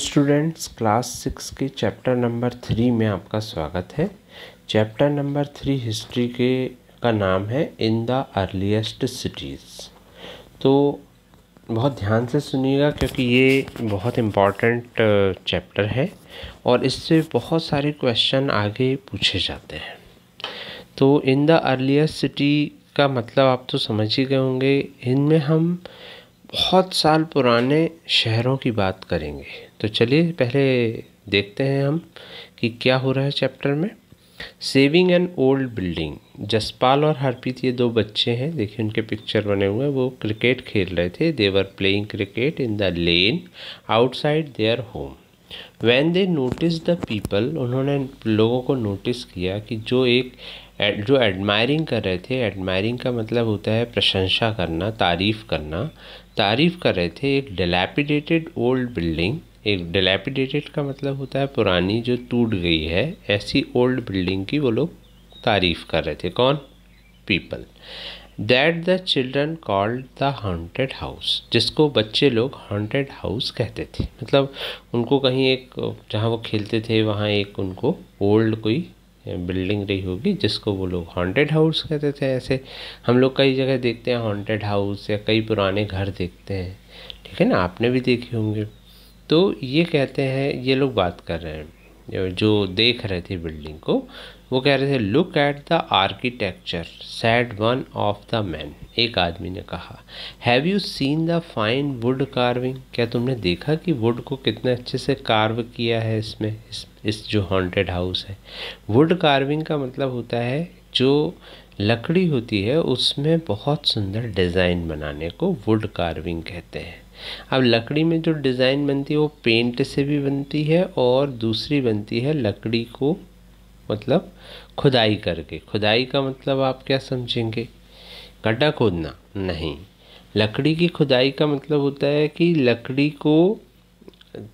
Students class six के chapter number three में आपका स्वागत है चैप्टर नंबर थ्री हिस्ट्री के का नाम है इन द अर्लीस्ट सिटीज़ तो बहुत ध्यान से सुनिएगा क्योंकि ये बहुत इम्पॉर्टेंट चैप्टर है और इससे बहुत सारे क्वेश्चन आगे पूछे जाते हैं तो इन द अर्लीस्ट सिटी का मतलब आप तो समझ ही गए होंगे इनमें हम बहुत साल पुराने शहरों की बात करेंगे तो चलिए पहले देखते हैं हम कि क्या हो रहा है चैप्टर में saving an old building Jaspal और हरप्रीत ये दो बच्चे हैं देखिए उनके पिक्चर बने हुए हैं वो क्रिकेट खेल रहे थे they were playing cricket in the lane outside their home when they notice the people उन्होंने लोगों को नोटिस किया कि जो एक जो एडमायरिंग कर रहे थे एडमायरिंग का मतलब होता है प्रशंसा करना तारीफ़ करना तारीफ़ कर रहे थे एक डिलेपिडेटेड ओल्ड बिल्डिंग एक डिलेपिडेटेड का मतलब होता है पुरानी जो टूट गई है ऐसी ओल्ड बिल्डिंग की वो लोग तारीफ़ कर रहे थे कौन people that the children called the haunted house जिसको बच्चे लोग हॉन्टेड हाउस कहते थे मतलब उनको कहीं एक जहाँ वो खेलते थे वहाँ एक उनको ओल्ड कोई बिल्डिंग रही होगी जिसको वो लोग हॉन्टेड हाउस कहते थे ऐसे हम लोग कई जगह देखते हैं हॉन्टेड हाउस या कई पुराने घर देखते हैं ठीक है ना आपने भी देखे होंगे तो ये कहते हैं ये लोग बात कर रहे हैं जो देख रहे थे बिल्डिंग को वो कह रहे थे look at the architecture said one of the man एक आदमी ने कहा have you seen the fine wood carving क्या तुमने देखा कि वुड को कितने अच्छे से कार्व किया है इसमें इस, इस जो हॉन्टेड हाउस है वुड कार्विंग का मतलब होता है जो लकड़ी होती है उसमें बहुत सुंदर डिज़ाइन बनाने को वुड कार्विंग कहते हैं अब लकड़ी में जो डिज़ाइन बनती है वो पेंट से भी बनती है और दूसरी बनती है लकड़ी को मतलब खुदाई करके खुदाई का मतलब आप क्या समझेंगे गड्ढा खोदना नहीं लकड़ी की खुदाई का मतलब होता है कि लकड़ी को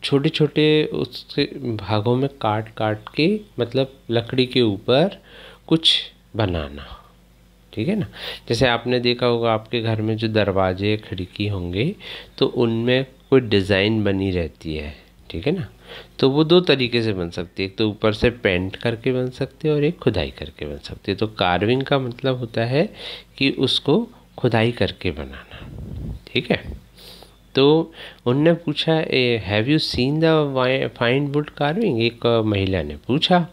छोटे छोटे उसके भागों में काट काट के मतलब लकड़ी के ऊपर कुछ बनाना ठीक है ना जैसे आपने देखा होगा आपके घर में जो दरवाजे खिड़की होंगे तो उनमें कोई डिज़ाइन बनी रहती है ठीक है ना तो वो दो तरीके से बन सकती है एक तो ऊपर से पेंट करके बन सकती है और एक खुदाई करके बन सकती है तो कार्विंग का मतलब होता है कि उसको खुदाई करके बनाना ठीक है तो उनने पूछा have you seen the fine wood carving एक महिला ने पूछा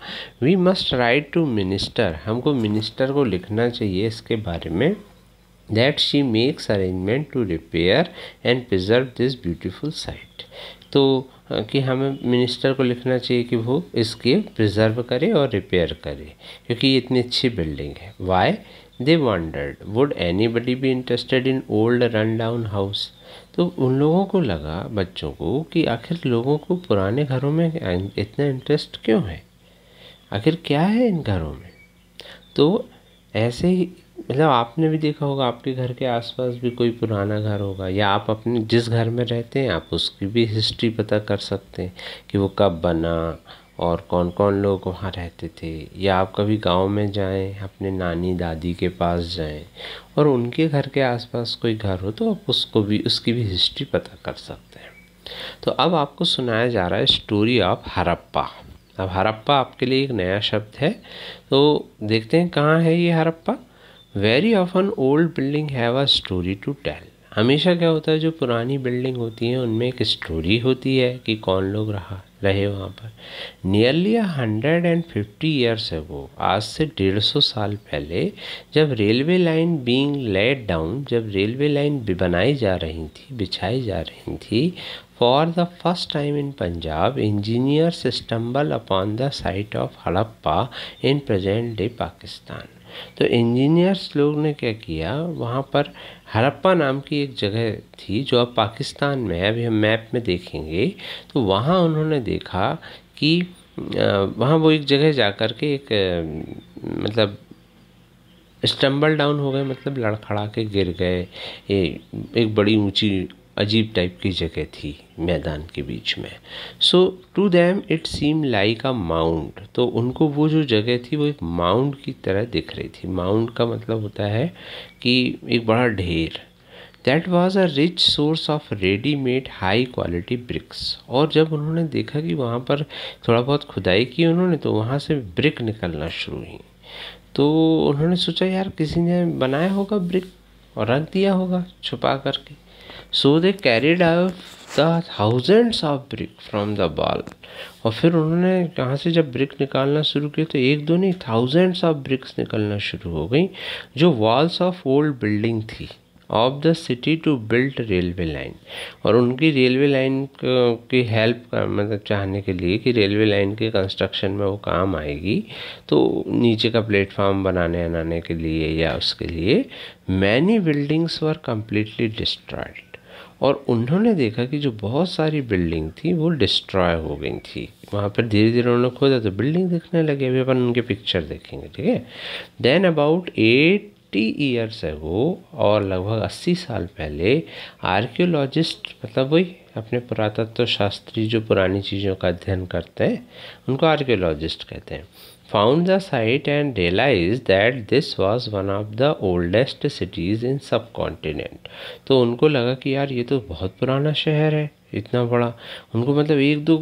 we must write to minister हमको मिनिस्टर को लिखना चाहिए इसके बारे में that she makes arrangement to repair and preserve this beautiful site तो कि हमें मिनिस्टर को लिखना चाहिए कि वो इसके प्रिजर्व करे और रिपेयर करे क्योंकि ये इतनी अच्छी बिल्डिंग है why they wondered would anybody be interested in old run down house तो उन लोगों को लगा बच्चों को कि आखिर लोगों को पुराने घरों में इतना इंटरेस्ट क्यों है आखिर क्या है इन घरों में तो ऐसे ही मतलब आपने भी देखा होगा आपके घर के आसपास भी कोई पुराना घर होगा या आप अपने जिस घर में रहते हैं आप उसकी भी हिस्ट्री पता कर सकते हैं कि वो कब बना और कौन कौन लोग वहाँ रहते थे या आप कभी गाँव में जाएं अपने नानी दादी के पास जाएं और उनके घर के आसपास कोई घर हो तो आप उसको भी उसकी भी हिस्ट्री पता कर सकते हैं तो अब आपको सुनाया जा रहा है स्टोरी ऑफ हरप्पा अब हरप्पा आपके लिए एक नया शब्द है तो देखते हैं कहाँ है ये Harappa very often old building have a story to tell हमेशा क्या होता है जो पुरानी बिल्डिंग होती है उनमें एक स्टोरी होती है कि कौन लोग रहा रहे वहाँ पर nearly hundred and fifty years है वो आज से डेढ़ सौ साल पहले जब railway line being laid down जब रेलवे लाइन बनाई जा रही थी बिछाई जा रही थी for the first time in Punjab engineer stumble upon the site of Harappa in present day Pakistan तो इंजीनियर्स लोग ने क्या किया वहाँ पर हड़प्पा नाम की एक जगह थी जो अब पाकिस्तान में है अभी हम मैप में देखेंगे तो वहाँ उन्होंने देखा कि वहाँ वो एक जगह जा कर के एक मतलब स्टम्बल डाउन हो गए मतलब लड़खड़ा के गिर गए एक बड़ी ऊंची अजीब टाइप की जगह थी मैदान के बीच में so to them it seem like a mount तो उनको वो जो जगह थी वो एक माउंट की तरह दिख रही थी माउंट का मतलब होता है कि एक बड़ा ढेर that was a rich source of readymade high quality bricks और जब उन्होंने देखा कि वहाँ पर थोड़ा बहुत खुदाई की उन्होंने तो वहाँ से ब्रिक निकलना शुरू हुई तो उन्होंने सोचा यार किसी ने बनाया होगा ब्रिक और रख दिया होगा छुपा करके so they carried the thousands of brick from the wall और फिर उन्होंने कहाँ से जब ब्रिक निकालना शुरू किया तो एक दो नहीं थाउजेंड्स ऑफ ब्रिक्स निकलना शुरू हो गई जो वॉल्स ऑफ ओल्ड बिल्डिंग थी of the city to built railway line और उनकी रेलवे लाइन की हेल्प का मतलब चाहने के लिए कि रेलवे लाइन के कंस्ट्रक्शन में वो काम आएगी तो नीचे का प्लेटफॉर्म बनाने बनाने के लिए या उसके लिए many buildings were completely destroyed और उन्होंने देखा कि जो बहुत सारी बिल्डिंग थी वो डिस्ट्रॉय हो गई थी वहाँ पर धीरे धीरे उन्होंने खोदा तो बिल्डिंग दिखने लगे अभी अपन उनके पिक्चर देखेंगे ठीक है then about eight fifty years वो और लगभग अस्सी साल पहले आर्कियोलॉजिस्ट मतलब वही अपने पुरातत्व शास्त्री जो पुरानी चीज़ों का अध्ययन करते हैं उनको आर्कियोलॉजिस्ट कहते हैं found the site and realized that this was one of the oldest cities in subcontinent तो उनको लगा कि यार ये तो बहुत पुराना शहर है इतना बड़ा उनको मतलब एक दो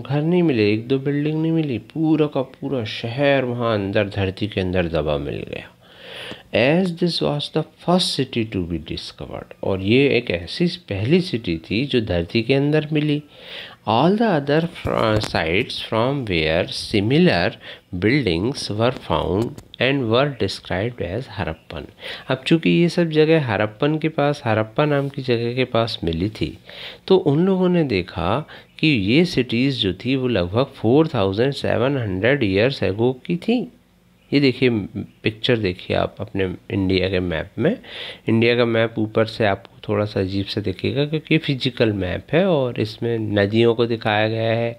घर नहीं मिले एक दो बिल्डिंग नहीं मिली पूरा का पूरा शहर वहाँ अंदर धरती के अंदर दबा मिल गया as this was the first city to be discovered और ये एक ऐसी पहली सिटी थी जो धरती के अंदर मिली all the other sites from where similar buildings were found and were described as Harappan. अब चूँकि ये सब जगह Harappan के पास Harappa नाम की जगह के पास मिली थी तो उन लोगों ने देखा कि ये cities जो थी वो लगभग 4,700 years सेवन की थी ये देखिए पिक्चर देखिए आप अपने इंडिया के मैप में इंडिया का मैप ऊपर से आपको थोड़ा सा अजीब सा दिखेगा क्योंकि फिजिकल मैप है और इसमें नदियों को दिखाया गया है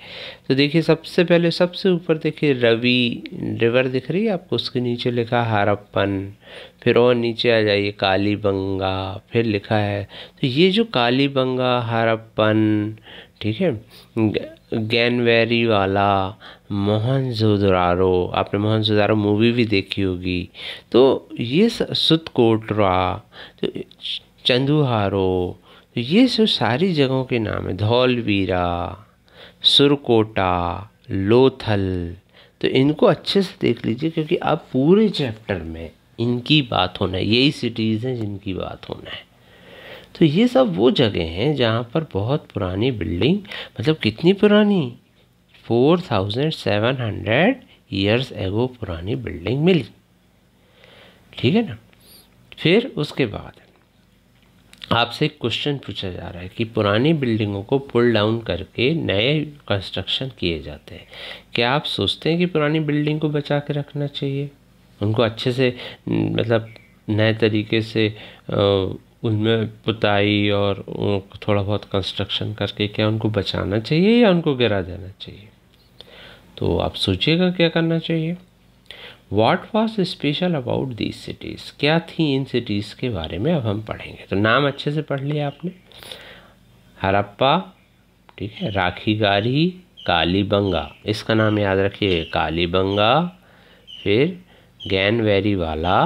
तो देखिए सबसे पहले सबसे ऊपर देखिए रवि रिवर दिख रही है आपको उसके नीचे लिखा हरप्पन फिर और नीचे आ जाइए काली बंगा फिर लिखा है तो ये जो काली बंगा हरप्पन ठीक है गैनवेरी वाला मोहन जोदारो आपने मोहन जोदारो मूवी भी देखी होगी तो ये सुतकोटरा तो चंदुहारो तो ये सब सारी जगहों के नाम है धौलवीरा सुरकोटा लोथल तो इनको अच्छे से देख लीजिए क्योंकि आप पूरे चैप्टर में इनकी बात होना है यही सिटीज़ हैं जिनकी बात होना है तो ये सब वो जगह हैं जहाँ पर बहुत पुरानी बिल्डिंग मतलब कितनी पुरानी four thousand seven hundred years ago पुरानी बिल्डिंग मिली ठीक है ना फिर उसके बाद आपसे एक क्वेश्चन पूछा जा रहा है कि पुरानी बिल्डिंगों को पुल डाउन करके नए कंस्ट्रक्शन किए जाते हैं क्या आप सोचते हैं कि पुरानी बिल्डिंग को बचा के रखना चाहिए उनको अच्छे से मतलब नए तरीके से उनमें पुताई और थोड़ा बहुत कंस्ट्रक्शन करके क्या उनको बचाना चाहिए या उनको गिरा देना चाहिए तो आप सोचिएगा क्या करना चाहिए what was special about these cities क्या थी इन सिटीज़ के बारे में अब हम पढ़ेंगे तो नाम अच्छे से पढ़ लिया आपने हरप्पा ठीक है राखीगारी कालीबंगा इसका नाम याद रखिए कालीबंगा फिर गैन वैरी वाला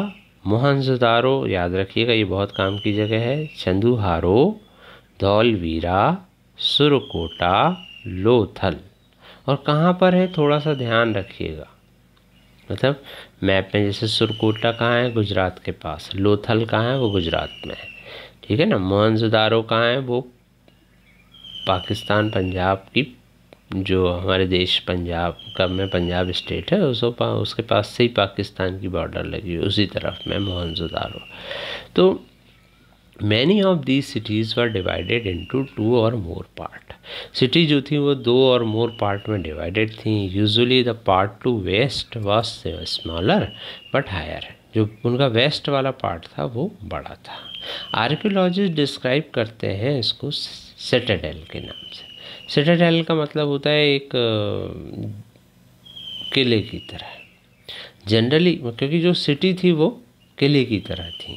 मोहनजदारो याद रखिएगा ये बहुत काम की जगह है चंदूहारो धौलवीरा सुरकोटा लोथल और कहाँ पर है थोड़ा सा ध्यान रखिएगा मतलब मैप में जैसे सुरकोटा कहाँ है गुजरात के पास लोथल कहाँ है वो गुजरात में है ठीक है ना मोहनजदारो कहाँ है वो पाकिस्तान पंजाब की जो हमारे देश पंजाब का में पंजाब स्टेट है उस उसके पास से ही पाकिस्तान की बॉर्डर लगी हुई उसी तरफ में हूँ तो many of these cities were divided into two और मोर पार्ट सिटी जो थी वो दो और मोर पार्ट में डिवाइडेड थी usually the part to west was smaller but higher जो उनका वेस्ट वाला पार्ट था वो बड़ा था आर्कियोलॉजिस्ट डिस्क्राइब करते हैं इसको सेटेडल के नाम से सिटाडेल का मतलब होता है एक किले की तरह जनरली क्योंकि जो सिटी थी वो किले की तरह थी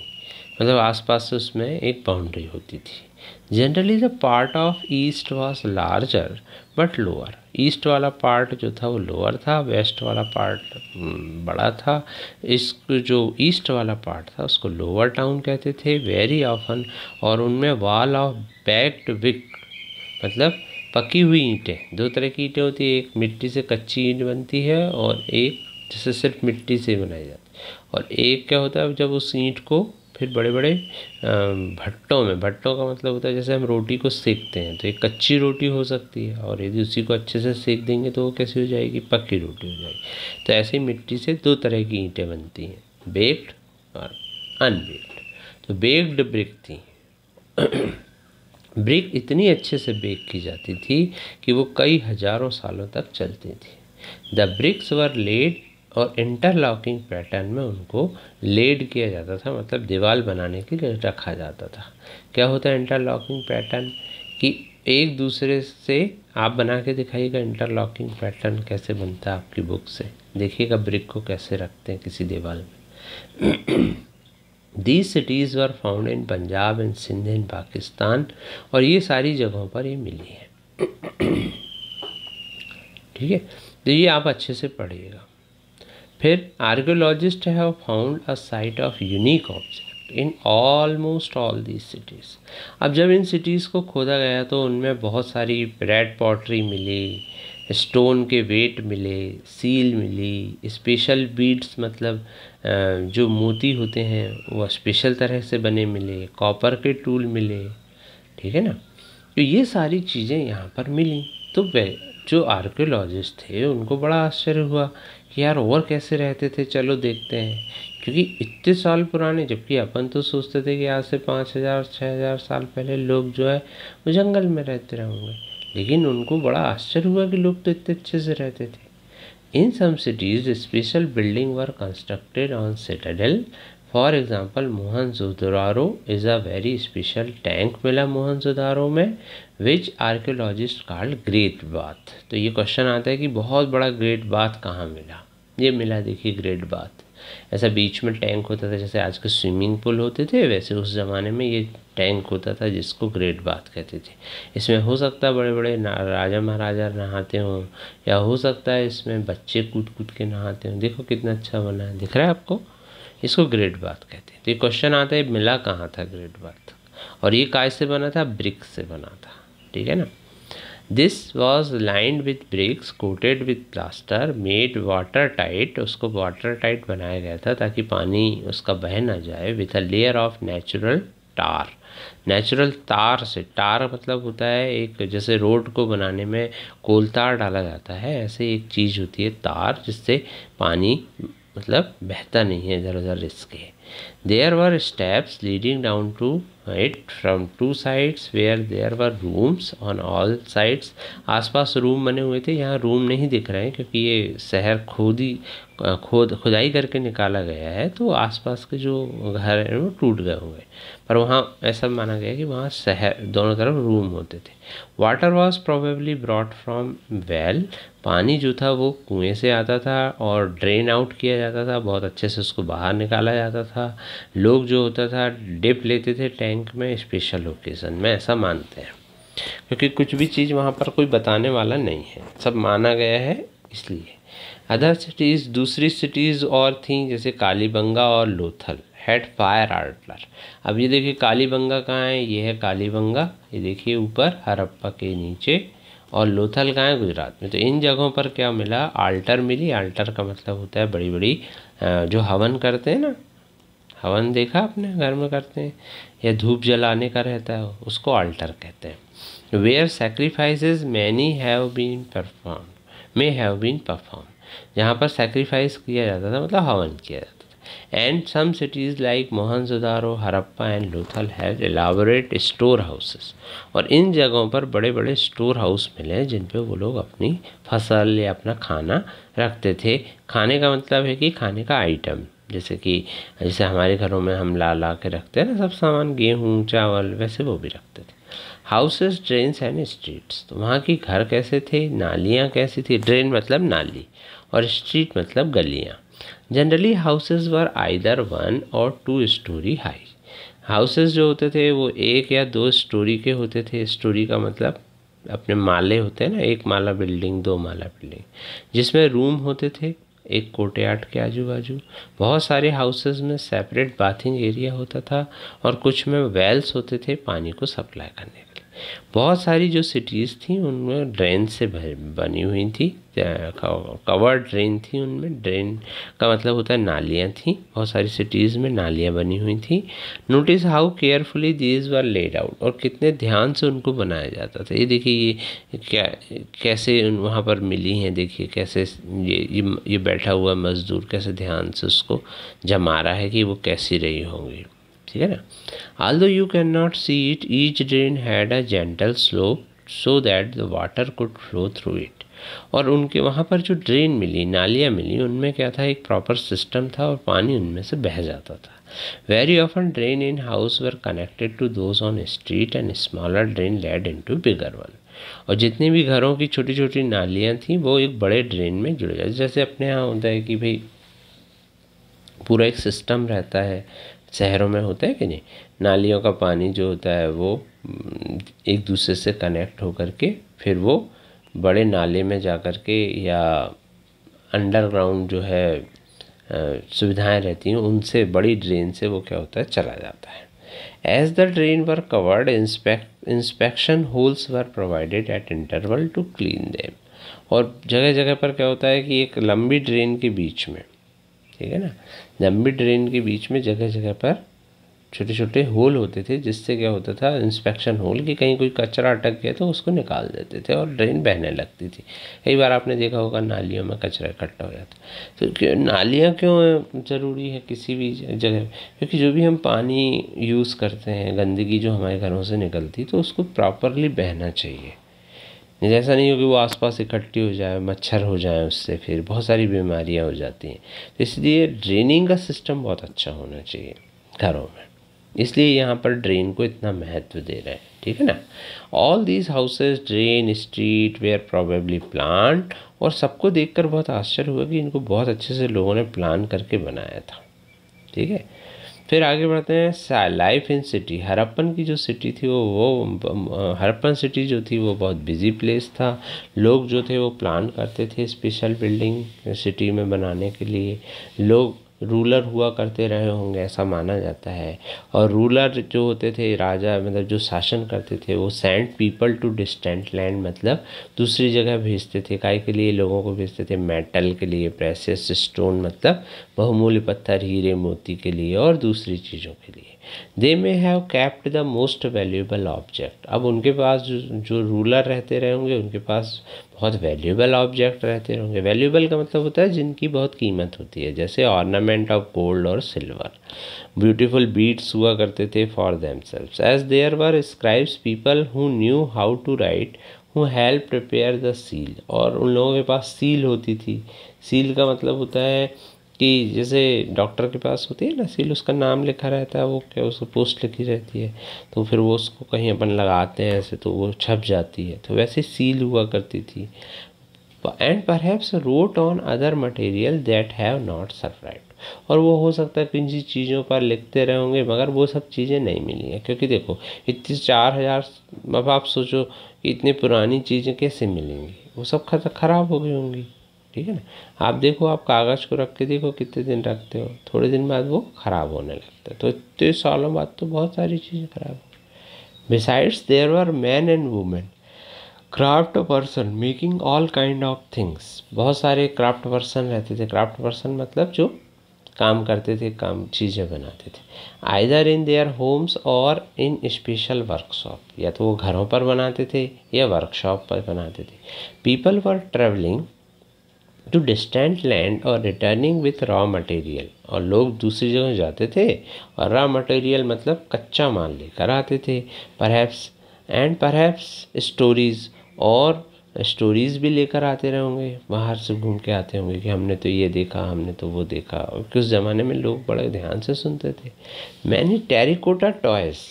मतलब आसपास से उसमें एक बाउंड्री होती थी generally the part of east was larger but lower east वाला पार्ट जो था वो लोअर था वेस्ट वाला पार्ट हम्म, बड़ा था इस जो ईस्ट वाला पार्ट था उसको लोअर टाउन कहते थे वेरी ऑफन और उनमें वाल ऑफ बैक्ड विक मतलब पकी हुई ईंटें दो तरह की ईंटें होती है एक मिट्टी से कच्ची ईंट बनती है और एक जैसे सिर्फ मिट्टी से बनाई जाती है और एक क्या होता है जब उस ईंट को फिर बड़े बड़े भट्टों में भट्टों का मतलब होता है जैसे हम रोटी को सेकते हैं तो एक कच्ची रोटी हो सकती है और यदि उसी को अच्छे से सेक देंगे तो वो कैसी हो जाएगी पक्की रोटी हो जाएगी तो ऐसे ही मिट्टी से दो तरह की ईंटें बनती हैं बेक्ड और अनबेक्ड तो बेक्ड ब्रिक थी ब्रेक इतनी अच्छे से बेक की जाती थी कि वो कई हजारों सालों तक चलती थी द ब्रिक्स वर लेड और इंटरलॉकिंग पैटर्न में उनको लेड किया जाता था मतलब दीवार बनाने के लिए रखा जाता था क्या होता है इंटरलॉकिंग पैटर्न कि एक दूसरे से आप बना के दिखाइएगा इंटरलॉकिंग पैटर्न कैसे बनता है आपकी बुक से देखिएगा ब्रिक को कैसे रखते हैं किसी दीवार में these cities were found in Punjab and Sindh in Pakistan और ये सारी जगहों पर ये मिली है ठीक है तो ये आप अच्छे से पढ़िएगा फिर archaeologist have found a site of unique object in almost all these cities अब जब इन सिटीज़ को खोदा गया तो उनमें बहुत सारी रेड पॉटरी मिली स्टोन के वेट मिले सील मिली स्पेशल बीड्स मतलब जो मोती होते हैं वो स्पेशल तरह से बने मिले कॉपर के टूल मिले ठीक है ना तो ये सारी चीज़ें यहाँ पर मिली तो वे जो आर्कियोलॉजिस्ट थे उनको बड़ा आश्चर्य हुआ कि यार और कैसे रहते थे चलो देखते हैं क्योंकि इतने साल पुराने जबकि अपन तो सोचते थे कि आज से पाँच हज़ार छः हज़ार साल पहले लोग जो है वो जंगल में रहते रहेंगे लेकिन उनको बड़ा आश्चर्य हुआ कि लोग तो इतने अच्छे से रहते थे in some cities special building were constructed on citadel. For example Mohan daro is a very special tank मिला सुधारो में which archaeologist called great bath तो ये क्वेश्चन आता है कि बहुत बड़ा ग्रेट बाथ कहाँ मिला ये मिला देखिए ग्रेट बाथ ऐसा बीच में टैंक होता था जैसे आज के स्विमिंग पूल होते थे वैसे उस ज़माने में ये टैंक होता था जिसको ग्रेट बाथ कहते थे इसमें हो सकता है बड़े बड़े राजा महाराजा नहाते हों या हो सकता है इसमें बच्चे कूद कूद के नहाते हों देखो कितना अच्छा बना है दिख रहा है आपको इसको ग्रेट बाथ कहते हैं तो ये क्वेश्चन आता है मिला कहाँ था ग्रेट बाथ और ये काय से बना था ब्रिक्स से बना था ठीक है ना this was lined with bricks coated with plaster made water tight उसको वाटर टाइट बनाया गया था ताकि पानी उसका बह ना जाए with a layer of natural tar natural तार से टार मतलब होता है एक जैसे रोड को बनाने में कोल तार डाला जाता है ऐसे एक चीज़ होती है तार जिससे पानी मतलब बहता नहीं है इधर उधर इसके there were steps leading down to it from two sides where there were rooms on all sides आसपास रूम बने हुए थे यहाँ रूम नहीं दिख रहे हैं क्योंकि ये शहर खुद ही खोद खुदाई करके निकाला गया है तो आसपास के जो घर हैं वो टूट गए होंगे पर वहाँ ऐसा माना गया कि वहाँ शहर दोनों तरफ रूम होते थे water was probably brought from well पानी जो था वो कुएं से आता था और ड्रेन आउट किया जाता था बहुत अच्छे से उसको बाहर निकाला जाता था लोग जो होता था डिप लेते थे टैंक में स्पेशल ओकेज़न में ऐसा मानते हैं क्योंकि कुछ भी चीज़ वहाँ पर कोई बताने वाला नहीं है सब माना गया है इसलिए अदर सिटीज़ दूसरी सिटीज़ और थीं जैसे कालीबंगा और लोथल हेड फायर आर्टलर अब ये देखिए कालीबंगा कहाँ है ये है कालीबंगा ये देखिए ऊपर हरप्पा के नीचे और लोथल कहाँ है गुजरात में तो इन जगहों पर क्या मिला आल्टर मिली आल्टर का मतलब होता है बड़ी बड़ी जो हवन करते हैं ना हवन देखा अपने घर में करते हैं या धूप जलाने का रहता है उसको आल्टर कहते हैं where sacrifices many have been perform may have been perform जहाँ पर सेक्रीफाइस किया जाता था मतलब हवन किया जाता था and some cities like Mohenjodaro Harappa and Lothal have elaborate store houses और इन जगहों पर बड़े बड़े स्टोर हाउस मिले हैं जिन पे वो लोग अपनी फसल या अपना खाना रखते थे खाने का मतलब है कि खाने का आइटम जैसे कि जैसे हमारे घरों में हम ला ला के रखते हैं ना सब सामान गेहूँ चावल वैसे वो भी रखते थे हाउसेस ड्रेन्स एंड स्ट्रीट्स तो वहाँ की घर कैसे थे नालियाँ कैसी थी ड्रेन मतलब नाली और स्ट्रीट मतलब गलियाँ generally houses were either one or two storey high houses जो होते थे वो एक या दो स्टोरी के होते थे स्टोरी का मतलब अपने माले होते हैं ना एक माला बिल्डिंग दो माला बिल्डिंग जिसमें रूम होते थे एक कोर्टयार्ड के आजू बाजू बहुत सारे हाउसेज में सेपरेट बाथिंग एरिया होता था और कुछ में वेल्स होते थे पानी को सप्लाई करने का बहुत सारी जो सिटीज़ थी उनमें ड्रेन से बनी हुई थी कवर्ड ड्रेन थी उनमें ड्रेन का मतलब होता है नालियाँ थी बहुत सारी सिटीज़ में नालियाँ बनी हुई थी notice how carefully these were laid out और कितने ध्यान से उनको बनाया जाता था ये देखिए ये क्या कैसे वहाँ पर मिली हैं देखिए कैसे ये ये, ये बैठा हुआ मज़दूर कैसे ध्यान से उसको जमा रहा है कि वो कैसी रही होंगी ठीक है ना although you can not see it each drain had a gentle slope so that the water could flow through it और उनके वहाँ पर जो ड्रेन मिली नालियाँ मिली उनमें क्या था एक प्रॉपर सिस्टम था और पानी उनमें से बह जाता था very often drain in house were connected to those on street and smaller drain led into bigger one और जितनी भी घरों की छोटी छोटी नालियाँ थीं वो एक बड़े ड्रेन में जुड़ जाती जैसे अपने यहाँ होता है कि भाई पूरा एक सिस्टम रहता है शहरों में होता है कि नहीं नालियों का पानी जो होता है वो एक दूसरे से कनेक्ट होकर के फिर वो बड़े नाले में जा कर के या अंडरग्राउंड जो है सुविधाएं रहती हैं उनसे बड़ी ड्रेन से वो क्या होता है चला जाता है as the drain were covered inspect inspection holes were provided at interval to clean them और जगह जगह पर क्या होता है कि एक लंबी ड्रेन के बीच में ठीक है ना लंबी ड्रेन के बीच में जगह जगह पर छोटे छोटे होल होते थे जिससे क्या होता था इंस्पेक्शन होल कि कहीं कोई कचरा अटक गया तो उसको निकाल देते थे और ड्रेन बहने लगती थी कई बार आपने देखा होगा नालियों में कचरा इकट्ठा हो जाता तो क्यों नालियाँ क्यों ज़रूरी है किसी भी जगह क्योंकि जो भी हम पानी यूज़ करते हैं गंदगी जो हमारे घरों से निकलती तो उसको प्रॉपरली बहना चाहिए ऐसा नहीं हो कि वो आसपास इकट्ठी हो जाए मच्छर हो जाए उससे फिर बहुत सारी बीमारियां हो जाती हैं तो इसलिए ड्रेनिंग का सिस्टम बहुत अच्छा होना चाहिए घरों में इसलिए यहाँ पर ड्रेन को इतना महत्व दे रहे हैं ठीक है ना all these houses drain street were probably plan और सबको देखकर बहुत आश्चर्य हुआ कि इनको बहुत अच्छे से लोगों ने प्लान करके बनाया था ठीक है फिर आगे बढ़ते हैं लाइफ इन सिटी हरप्पन की जो सिटी थी वो वो हरप्पन सिटी जो थी वो बहुत बिजी प्लेस था लोग जो थे वो प्लान करते थे स्पेशल बिल्डिंग सिटी में बनाने के लिए लोग रूलर हुआ करते रहे होंगे ऐसा माना जाता है और रूलर जो होते थे राजा मतलब जो शासन करते थे वो send people to distant land मतलब दूसरी जगह भेजते थे काय के लिए लोगों को भेजते थे मेटल के लिए प्रेसियस स्टोन मतलब बहुमूल्य पत्थर हीरे मोती के लिए और दूसरी चीज़ों के लिए they may have kept the most valuable object अब उनके पास जो जो रूलर रहते रहेंगे उनके पास बहुत वैल्यूबल ऑब्जेक्ट रहते रहेंगे वैल्यूबल का मतलब होता है जिनकी बहुत कीमत होती है जैसे ऑर्नामेंट ऑफ गोल्ड और सिल्वर ब्यूटीफुल बीट्स हुआ करते थे for themselves as there were scribes people who knew how to write who help prepare the seal और उन लोगों के पास सील होती थी सील का मतलब होता है कि जैसे डॉक्टर के पास होती है ना सील उसका नाम लिखा रहता है वो क्या उसको पोस्ट लिखी रहती है तो फिर वो उसको कहीं अपन लगाते हैं ऐसे तो वो छप जाती है तो वैसे सील हुआ करती थी एंड पर wrote on other material that have not survive और वो हो सकता है किसी चीज़ों पर लिखते होंगे मगर वो सब चीज़ें नहीं मिली हैं क्योंकि देखो इतनी चार हज़ार अब आप सोचो कि इतनी पुरानी चीज़ें कैसे मिलेंगी वो सब खराब हो गई होंगी ठीक है ना आप देखो आप कागज़ को रख के देखो कितने दिन रखते हो थोड़े दिन बाद वो ख़राब होने लगता है तो इतने सालों बाद तो बहुत सारी चीज़ें ख़राब हो besides there are man and women craft person making all kind of things बहुत सारे क्राफ्ट पर्सन रहते थे क्राफ्ट पर्सन मतलब जो काम करते थे काम चीज़ें बनाते थे आइदर इन देयर होम्स और इन स्पेशल वर्कशॉप या तो वो घरों पर बनाते थे या वर्कशॉप पर बनाते थे people were travelling to distant land और रिटर्निंग विथ रॉ मटेरियल और लोग दूसरी जगह जाते थे और रॉ मटेरियल मतलब कच्चा माल लेकर आते थे परहैप्स एंड परहैप्स स्टोरीज़ और स्टोरीज़ भी लेकर आते रहेंगे बाहर से घूम के आते होंगे कि हमने तो ये देखा हमने तो वो देखा क्योंकि उस ज़माने में लोग बड़े ध्यान से सुनते थे मैंने टेरिकोटा टॉयस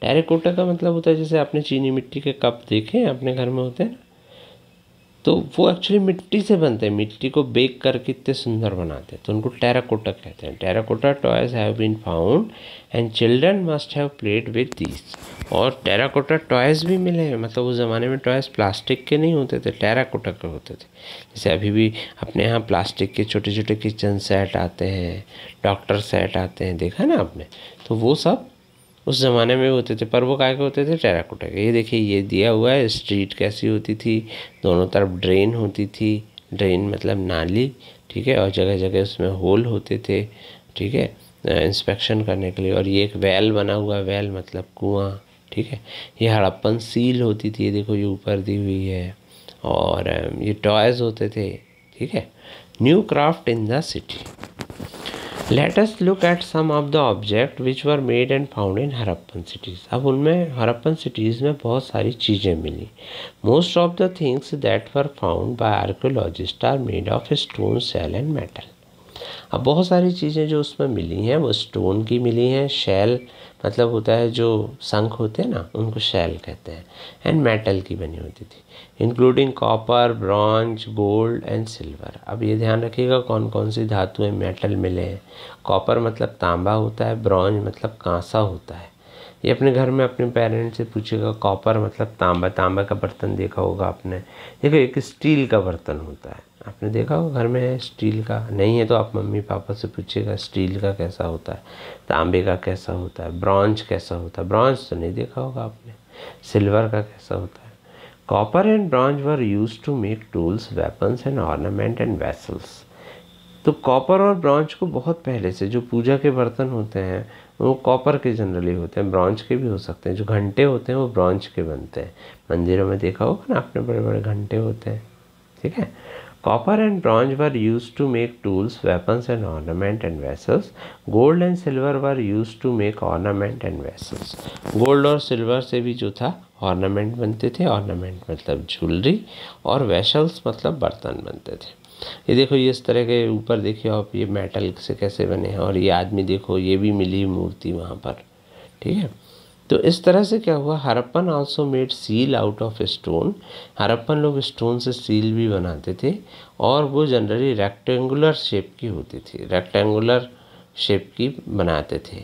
टेरिकोटा का मतलब होता है जैसे आपने चीनी मिट्टी के कप देखे हैं अपने घर में होते हैं ना तो वो एक्चुअली मिट्टी से बनते हैं मिट्टी को बेक करके इतने सुंदर बनाते हैं तो उनको टेराकोटा कहते हैं terracotta toys have been found and children must have played with these और टेराकोटा टॉयज भी मिले हैं मतलब उस ज़माने में टॉयज प्लास्टिक के नहीं होते थे टेराकोटा के होते थे जैसे अभी भी अपने यहाँ प्लास्टिक के छोटे छोटे किचन सेट आते हैं डॉक्टर सेट आते हैं देखा ना आपने तो वो सब उस ज़माने में होते थे पर वो काय के होते थे टेराकोटा के ये देखिए ये दिया हुआ है स्ट्रीट कैसी होती थी दोनों तरफ ड्रेन होती थी ड्रेन मतलब नाली ठीक है और जगह जगह उसमें होल होते थे ठीक है इंस्पेक्शन करने के लिए और ये एक वैल बना हुआ वैल मतलब कुआँ ठीक है ये हड़प्पन सील होती थी ये देखो ये ऊपर दी हुई है और ये टॉयज़ होते थे ठीक है new craft in the city let us look at some of the object which were made and found in Harappan cities अब उनमें हरप्पन सिटीज़ में बहुत सारी चीज़ें मिली most of the things that were found by archaeologist are made of stone shell and metal अब बहुत सारी चीज़ें जो उसमें मिली हैं वो स्टोन की मिली हैं शेल मतलब होता है जो शंख होते हैं ना उनको शैल कहते हैं एंड मेटल की बनी होती थी including copper bronze gold and silver अब ये ध्यान रखिएगा कौन कौन सी धातुएं मेटल मिले हैं कॉपर मतलब तांबा होता है ब्रॉन्ज मतलब कांसा होता है ये अपने घर में अपने पेरेंट्स से पूछेगा कॉपर मतलब तांबा तांबा का बर्तन देखा होगा आपने देखो एक स्टील का बर्तन होता है आपने देखा होगा घर में स्टील का नहीं है तो आप मम्मी पापा से पूछिएगा स्टील का कैसा होता है तांबे का कैसा होता है ब्रॉन्ज कैसा होता है ब्रॉन्ज तो नहीं देखा होगा आपने सिल्वर का कैसा होता है copper and bronze were use to make tools weapons and ornament and vessels तो कॉपर और ब्रॉन्ज को बहुत पहले से जो पूजा के बर्तन होते हैं वो कॉपर के जनरली होते हैं ब्रांच के भी हो सकते हैं जो घंटे होते हैं वो ब्रांच के बनते हैं मंदिरों में देखा होगा ना अपने बड़े बड़े घंटे होते हैं ठीक है copper and bronze were use to make tools weapons and ornament and vessels gold and silver were use to make ornament and vessels gold और सिल्वर से भी जो था ऑर्नामेंट बनते थे ऑर्नामेंट मतलब ज्वेलरी और वेसल्स मतलब बर्तन बनते थे ये देखो ये इस तरह के ऊपर देखिए आप ये मेटल से कैसे बने हैं और ये आदमी देखो ये भी मिली मूर्ति वहाँ पर ठीक है तो इस तरह से क्या हुआ Harappan also made seal out of stone Harappan लोग स्टोन से सील भी बनाते थे और वो जनरली रेक्टेंगुलर शेप की होती थी रेक्टेंगुलर शेप की बनाते थे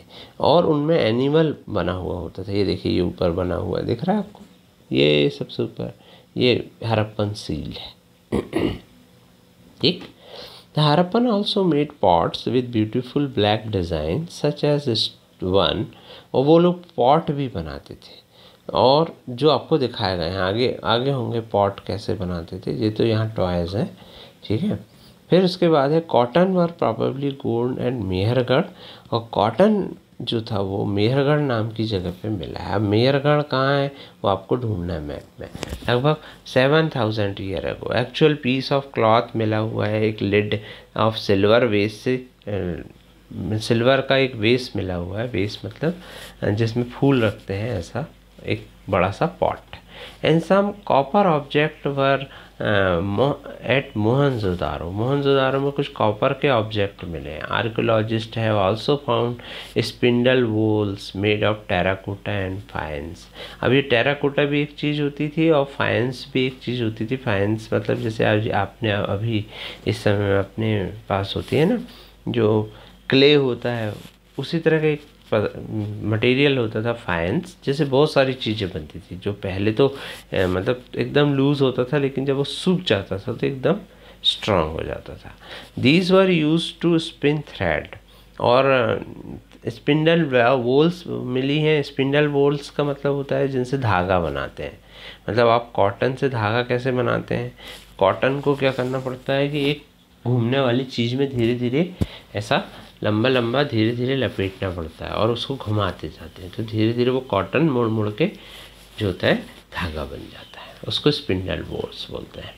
और उनमें एनिमल बना हुआ होता था ये देखिए ये ऊपर बना हुआ दिख रहा है आपको ये सबसे ऊपर ये हरप्पन सील है Thick. The Harappan also made pots with beautiful black designs such as this one और वो लोग पॉट भी बनाते थे और जो आपको दिखाया गया है आगे आगे होंगे पॉट कैसे बनाते थे ये तो यहाँ टॉयज़ हैं ठीक है फिर उसके बाद है cotton were probably gold and Mehrgarh और कॉटन जो था वो मेहरगढ़ नाम की जगह पे मिला है अब मेहरगढ़ कहाँ है वो आपको ढूंढना है मैप में लगभग सेवन थाउजेंड ईयर है वो एक्चुअल पीस ऑफ क्लॉथ मिला हुआ है एक लिड ऑफ सिल्वर वेस्ट से सिल्वर का एक वेस्ट मिला हुआ है वेस्ट मतलब जिसमें फूल रखते हैं ऐसा एक बड़ा सा pot and some copper object were at Mohenjodaro Mohenjodaro में कुछ कॉपर के ऑब्जेक्ट मिले हैं archaeologist have also found spindle whorls made of terracotta and faience अब ये टेराकोटा भी एक चीज़ होती थी और फाइंस भी एक चीज़ होती थी फाइंस मतलब जैसे आज आपने अभी इस समय में अपने पास होती है ना जो क्ले होता है उसी तरह का एक मटेरियल होता था फाइंस जैसे बहुत सारी चीज़ें बनती थी जो पहले तो ए, मतलब एकदम लूज़ होता था लेकिन जब वो सूख जाता था तो एकदम स्ट्रांग हो जाता था these were use to spin thread और स्पिंडल वोल्स मिली हैं स्पिंडल वोल्स का मतलब होता है जिनसे धागा बनाते हैं मतलब आप कॉटन से धागा कैसे बनाते हैं कॉटन को क्या करना पड़ता है कि एक घूमने वाली चीज़ में धीरे धीरे ऐसा लंबा लंबा धीरे धीरे लपेटना पड़ता है और उसको घुमाते जाते हैं तो धीरे धीरे वो कॉटन मुड़ मुड़ के जो होता है धागा बन जाता है उसको स्पिंडल बोर्ड्स बोलते हैं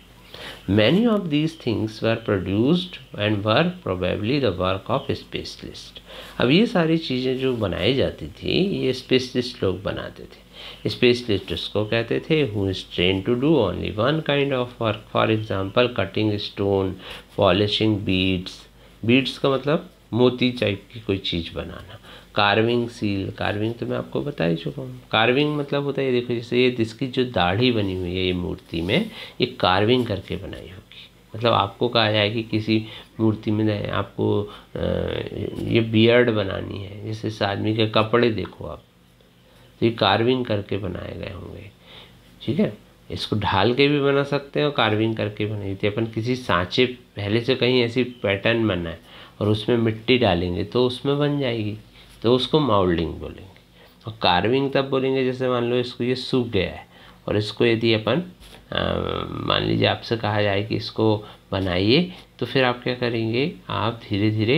many of these things were produced and were probably the work of specialist अब ये सारी चीज़ें जो बनाई जाती थी ये स्पेशलिस्ट लोग बनाते थे स्पेशलिस्ट उसको कहते थे who is train to do only one kind of work for example cutting stone polishing beads beads का मतलब मोती टाइप की कोई चीज़ बनाना कार्विंग सील कार्विंग तो मैं आपको बता ही चुका हूँ कार्विंग मतलब होता है ये देखो जैसे ये इसकी जो दाढ़ी बनी हुई है ये मूर्ति में ये कार्विंग करके बनाई होगी मतलब आपको कहा जाए कि किसी मूर्ति में आपको ये बियर्ड बनानी है जैसे इस आदमी के कपड़े देखो आप तो ये कार्विंग करके बनाए गए होंगे ठीक है इसको ढाल के भी बना सकते हैं और कार्विंग करके बनाई थी अपन किसी सांचे पहले से कहीं ऐसी पैटर्न बनाए और उसमें मिट्टी डालेंगे तो उसमें बन जाएगी तो उसको माउल्डिंग बोलेंगे और कार्विंग तब बोलेंगे जैसे मान लो इसको ये सूख गया है और इसको यदि अपन मान लीजिए आपसे कहा जाए कि इसको बनाइए तो फिर आप क्या करेंगे आप धीरे धीरे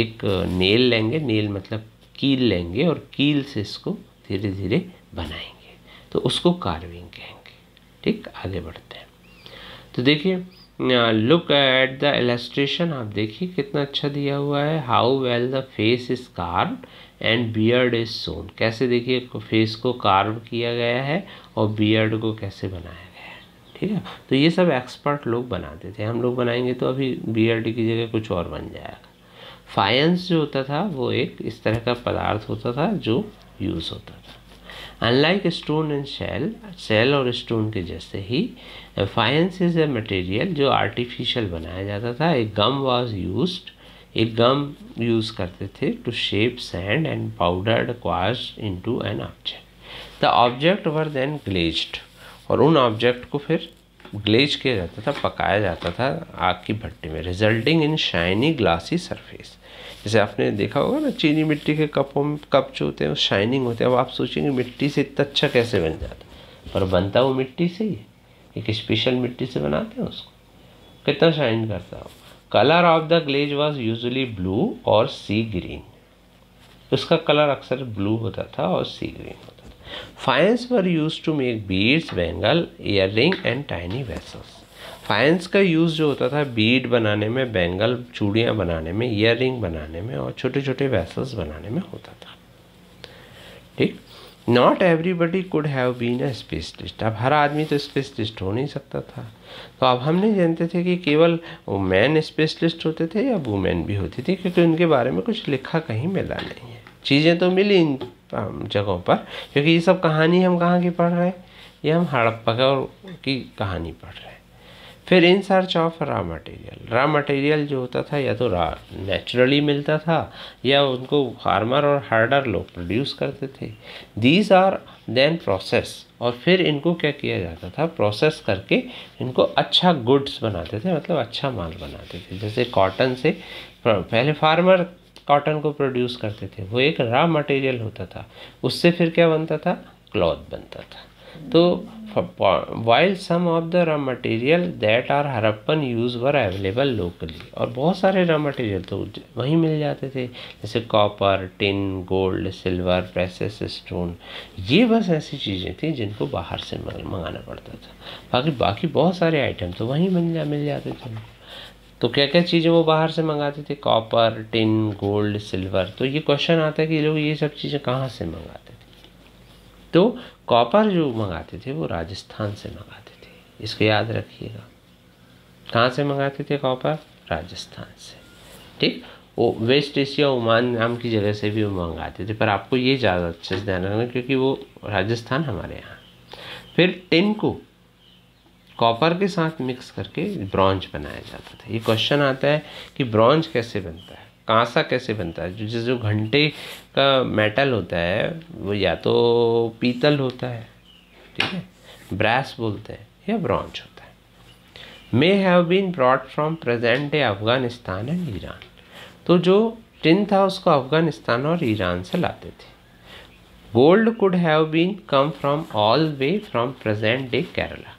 एक नेल लेंगे नेल मतलब कील लेंगे और कील से इसको धीरे धीरे बनाएंगे तो उसको कार्विंग कहेंगे ठीक आगे बढ़ते हैं तो देखिए लुक एट द इलस्ट्रेशन आप देखिए कितना अच्छा दिया हुआ है how well the face is carve and beard is shown कैसे देखिए फेस को कार्व किया गया है और बियर्ड को कैसे बनाया गया है ठीक है तो ये सब एक्सपर्ट लोग बनाते थे हम लोग बनाएंगे तो अभी बियर्ड की जगह कुछ और बन जाएगा फायंस जो होता था वो एक इस तरह का पदार्थ होता था जो यूज़ होता था unlike stone and shell shell और स्टोन के जैसे ही फाइंस इज़ ए मटेरियल जो आर्टिफिशियल बनाया जाता था ए गम वॉज यूज एक गम यूज़ करते थे to shape sand and powdered into an object the object were then glazed और उन ऑब्जेक्ट को फिर ग्लेज किया जाता था पकाया जाता था आग की भट्टी में resulting in shiny glassy surface जैसे आपने देखा होगा ना चीनी मिट्टी के कपों में कप जो होते हैं वो शाइनिंग होते हैं अब आप सोचेंगे मिट्टी से इतना अच्छा कैसे बन जाता पर बनता वो मिट्टी से ही है एक स्पेशल मिट्टी से बनाते हैं उसको कितना शाइन करता है colour of the glaze was usually blue और सी ग्रीन उसका कलर अक्सर ब्लू होता था और सी ग्रीन होता था faience were use to make beads bangle ear ring and tiny vessels faience का यूज़ जो होता था बीड बनाने में बैंगल चूड़ियाँ बनाने में ईयर रिंग बनाने में और छोटे छोटे वेसल्स बनाने में होता था ठीक not everybody could have been a specialist अब हर आदमी तो स्पेशलिस्ट हो नहीं सकता था तो अब हम नहीं जानते थे कि केवल वो मैन स्पेशलिस्ट होते थे या वुमेन भी होती थी क्योंकि उनके बारे में कुछ लिखा कहीं मिला नहीं है चीज़ें तो मिली इन जगहों पर क्योंकि ये सब कहानी हम कहाँ की पढ़ रहे हैं ये हम हड़प्पा की कहानी पढ़ रहे हैं फिर in search of raw material raw material जो होता था या तो रॉ नेचुरली मिलता था या उनको फार्मर और हार्डर लोग प्रोड्यूस करते थे दीज आर देन प्रोसेस और फिर इनको क्या किया जाता था प्रोसेस करके इनको अच्छा गुड्स बनाते थे मतलब अच्छा माल बनाते थे जैसे कॉटन से पहले फार्मर कॉटन को प्रोड्यूस करते थे वो एक रॉ मटेरियल होता था उससे फिर क्या बनता था क्लॉथ बनता था तो while some of the raw material that are Harappan use were available locally और बहुत सारे रॉ मटेरियल तो वहीं मिल जाते थे जैसे copper tin gold silver precious stone ये बस ऐसी चीज़ें थी जिनको बाहर से मंगाना पड़ता था बाकी बाकी बहुत सारे आइटम तो वहीं मिल जा मिल जाते थे तो क्या क्या चीज़ें वो बाहर से मंगाते थे कॉपर टिन गोल्ड सिल्वर तो ये क्वेश्चन आता है कि लोग ये सब चीज़ें कहाँ से मंगाते थे तो कॉपर जो मंगाते थे वो राजस्थान से मंगाते थे इसको याद रखिएगा कहाँ से मंगाते थे कॉपर राजस्थान से ठीक वो वेस्ट एशिया ओमान नाम की जगह से भी वो मंगाते थे पर आपको ये ज़्यादा अच्छे से ध्यान रखना क्योंकि वो राजस्थान हमारे यहाँ फिर टिन को कॉपर के साथ मिक्स करके ब्रॉन्ज बनाया जाता था ये क्वेश्चन आता है कि ब्रॉन्ज कैसे बनता है कांसा कैसे बनता है जैसे जो घंटे का मेटल होता है वो या तो पीतल होता है ठीक है ब्रास बोलते हैं या ब्रॉन्ज होता है may have been brought from present day Afghanistan and Iran तो जो टिन था उसको अफगानिस्तान और ईरान से लाते थे gold could have been come from all way from present day Kerala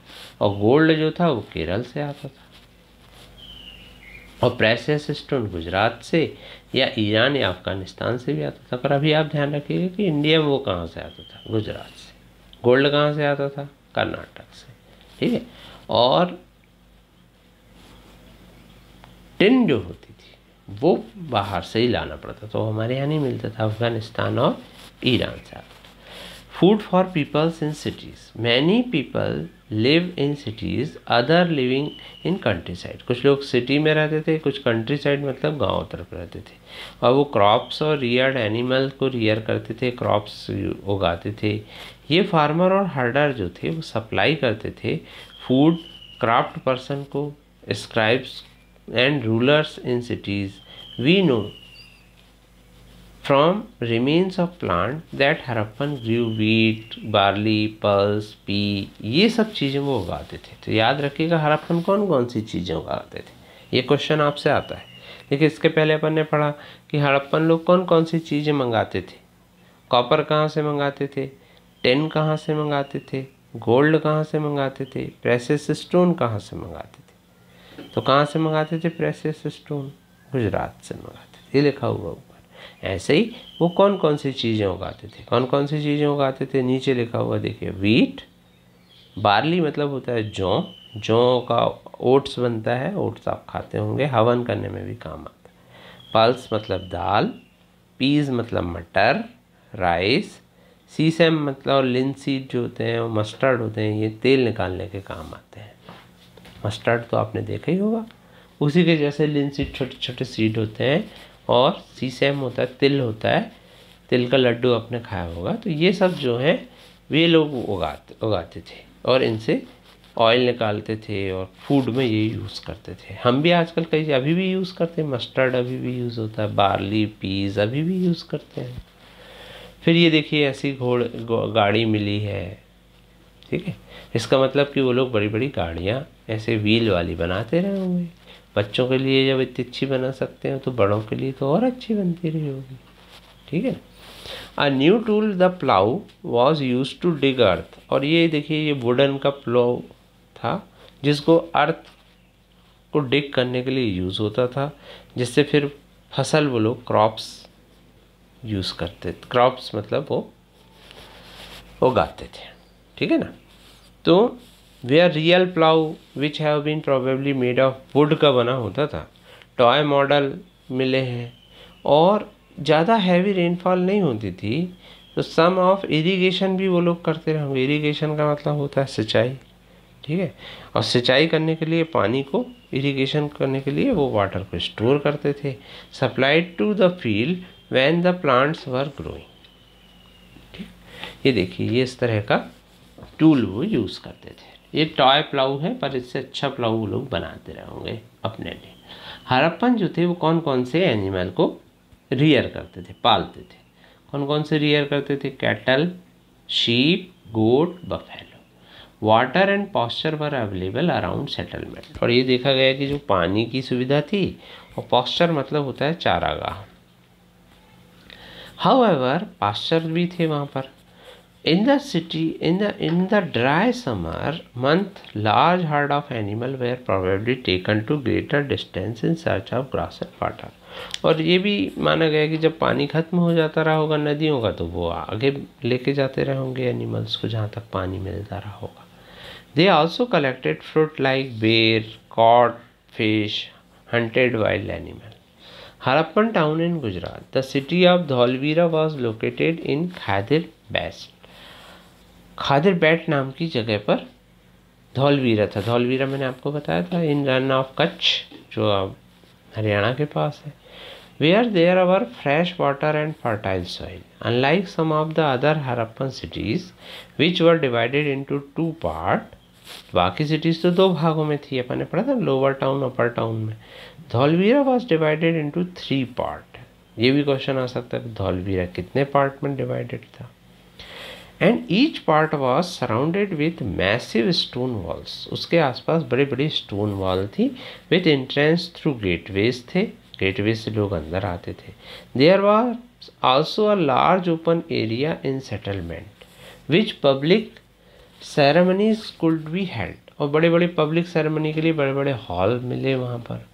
और गोल्ड जो था वो केरल से आता था और प्रेस असिस्टेंट गुजरात से या ईरान या अफ़गानिस्तान से भी आता था पर अभी आप ध्यान रखिएगा कि इंडिया में वो कहाँ से आता था गुजरात से गोल्ड कहाँ से आता था कर्नाटक से ठीक है और टिन जो होती थी वो बाहर से ही लाना पड़ता तो हमारे यहाँ नहीं मिलता था अफ़गानिस्तान और ईरान से आता food for peoples in cities many people live in cities other living in countryside कुछ लोग सिटी में रहते थे कुछ कंट्री साइड मतलब गाँव तरफ रहते थे और वो क्रॉप्स और रियर्ड एनिमल को रियर करते थे क्रॉप्स उगाते थे ये फार्मर और हर्डर जो थे वो सप्लाई करते थे फूड क्राफ्ट पर्सन को scribes and rulers in cities we know From remains of plant that Harappan grew wheat, barley, pulse, pea ये सब चीज़ें वो उगाते थे तो याद रखिएगा हरप्पन कौन कौन सी चीज़ें उगाते थे ये क्वेश्चन आपसे आता है लेकिन इसके पहले अपन ने पढ़ा कि हड़प्पन लोग कौन कौन सी चीज़ें मंगाते थे कॉपर कहाँ से मंगाते थे टेन कहाँ से मंगाते थे गोल्ड कहाँ से मंगाते थे प्रेसेस स्टोन कहाँ से मंगाते थे तो कहाँ से मंगाते थे प्रेसेस स्टोन गुजरात से मंगाते थे ये लिखा हुआ ऊपर ऐसे ही वो कौन कौन सी चीज़ें उगाते थे कौन कौन सी चीज़ें उगाते थे नीचे लिखा हुआ देखिए वीट बार्ली मतलब होता है जौ जौ का ओट्स बनता है ओट्स आप खाते होंगे हवन करने में भी काम आता है पल्स मतलब दाल पीज मतलब मटर राइस सीसम मतलब लिनसीड जो होते हैं मस्टर्ड होते हैं ये तेल निकालने के काम आते हैं मस्टर्ड तो आपने देखा ही होगा उसी के जैसे लिनसीड छोटे छोटे सीड होते हैं और सी सेम होता है तिल होता है तिल का लड्डू आपने खाया होगा तो ये सब जो है वे लोग उगाते उगाते थे और इनसे ऑयल निकालते थे और फूड में ये यूज़ करते थे हम भी आजकल कई अभी भी यूज़ करते हैं मस्टर्ड अभी भी यूज़ होता है बार्ली पीज अभी भी यूज़ करते हैं फिर ये देखिए ऐसी घोड़ गाड़ी मिली है ठीक है इसका मतलब कि वो लोग बड़ी बड़ी गाड़ियाँ ऐसे व्हील वाली बनाते रहे होंगे बच्चों के लिए जब इतनी अच्छी बना सकते हैं तो बड़ों के लिए तो और अच्छी बनती रही होगी ठीक है a new tool the plough was use to dig earth और ये देखिए ये वुडन का प्लाउ था जिसको अर्थ को डिग करने के लिए यूज़ होता था जिससे फिर फसल वो लोग क्रॉप्स यूज़ करते क्रॉप्स मतलब वो उगाते थे ठीक है ना तो were real plough which have been probably made of wood का बना होता था टॉय मॉडल मिले हैं और ज़्यादा हैवी रेनफॉल नहीं होती थी तो सम ऑफ इरिगेशन भी वो लोग करते रहे इरिगेशन का मतलब होता है सिंचाई ठीक है और सिंचाई करने के लिए पानी को इरिगेशन करने के लिए वो वाटर को स्टोर करते थे supplied to the field when the plants were growing ठीक ये देखिए ये इस तरह का टूल वो यूज़ करते थे ये टॉय प्लाऊ है पर इससे अच्छा प्लाऊ लोग बनाते रहोगे अपने लिए हरप्पन जो थे वो कौन कौन से एनिमल को रियर करते थे पालते थे कौन कौन से रियर करते थे cattle sheep goat buffalo water and pasture were available around settlement और ये देखा गया कि जो पानी की सुविधा थी और पॉस्चर मतलब होता है चारागाह हाउ एवर पास्चर भी थे वहाँ पर इन the city in the in the dry summer month large herd of animal were probably taken to greater distance in search of grass and water और ये भी माना गया कि जब पानी खत्म हो जाता रहा होगा नदियों का तो वो आगे लेके जाते रहे होंगे एनिमल्स को जहाँ तक पानी मिलता रहा होगा they also collected fruit like ber caught fish hunted wild animal Harappan town in Gujarat the city of Dholavira was located in Khadir Bet Khadir Bet नाम की जगह पर धौलवीरा था धौलवीरा मैंने आपको बताया था इन रन ऑफ कच्छ जो अब हरियाणा के पास है where there our fresh water and fertile soil unlike some of the other Harappan cities which were divided into two part बाकी सिटीज़ तो दो भागों में थी अपने पढ़ा था लोअर टाउन अपर टाउन में Dholavira was divided into three part ये भी क्वेश्चन आ सकता है धौलवीरा कितने पार्ट में डिवाइडेड था and each part was surrounded with massive stone walls उसके आसपास बड़े बड़े स्टोन वॉल थी विथ एंट्रेंस थ्रू गेटवेज थे गेटवे से लोग अंदर आते थे there were also a large open area in settlement which public ceremonies could be held और बड़े बड़े पब्लिक सेरेमनी के लिए बड़े बड़े हॉल मिले वहाँ पर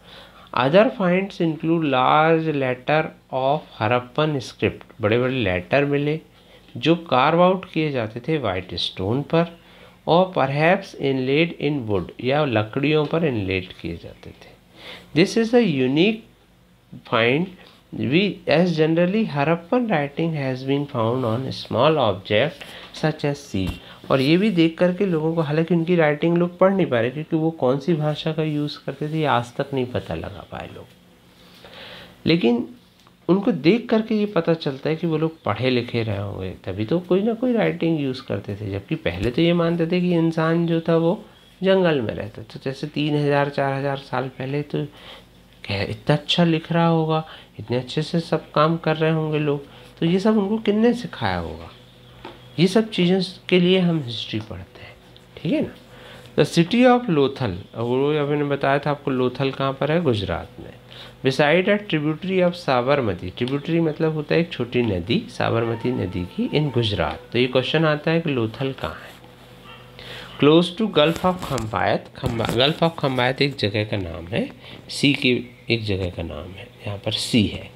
other finds include large letter of Harappan script बड़े बड़े लेटर मिले जो कार्व आउट किए जाते थे वाइट स्टोन पर और परहैप्स इनलेड इन वुड या लकड़ियों पर इनलेड किए जाते थे this is a unique find we as generally Harappan writing has been found on small object such as seal और ये भी देख करके लोगों को हालांकि उनकी राइटिंग लोग पढ़ नहीं पा रहे क्योंकि वो कौन सी भाषा का यूज़ करते थे आज तक नहीं पता लगा पाए लोग लेकिन उनको देख करके ये पता चलता है कि वो लोग पढ़े लिखे रहे होंगे तभी तो कोई ना कोई राइटिंग यूज़ करते थे जबकि पहले तो ये मानते थे कि इंसान जो था वो जंगल में रहता तो जैसे तीन हज़ार चार हज़ार साल पहले तो कह इतना अच्छा लिख रहा होगा इतने अच्छे से सब काम कर रहे होंगे लोग तो ये सब उनको किन्ने सिखाया होगा ये सब चीज़ों के लिए हम हिस्ट्री पढ़ते हैं ठीक है ना द सिटी ऑफ लोथल वो अभी बताया था आपको लोथल कहाँ पर है गुजरात में beside a tributary of Sabarmati tributary मतलब होता है एक छोटी नदी साबरमती नदी की इन गुजरात तो ये क्वेश्चन आता है कि लोथल कहाँ है close to gulf of Khambhat Khambhat gulf of खम्बायत एक जगह का नाम है सी की एक जगह का नाम है यहाँ पर सी है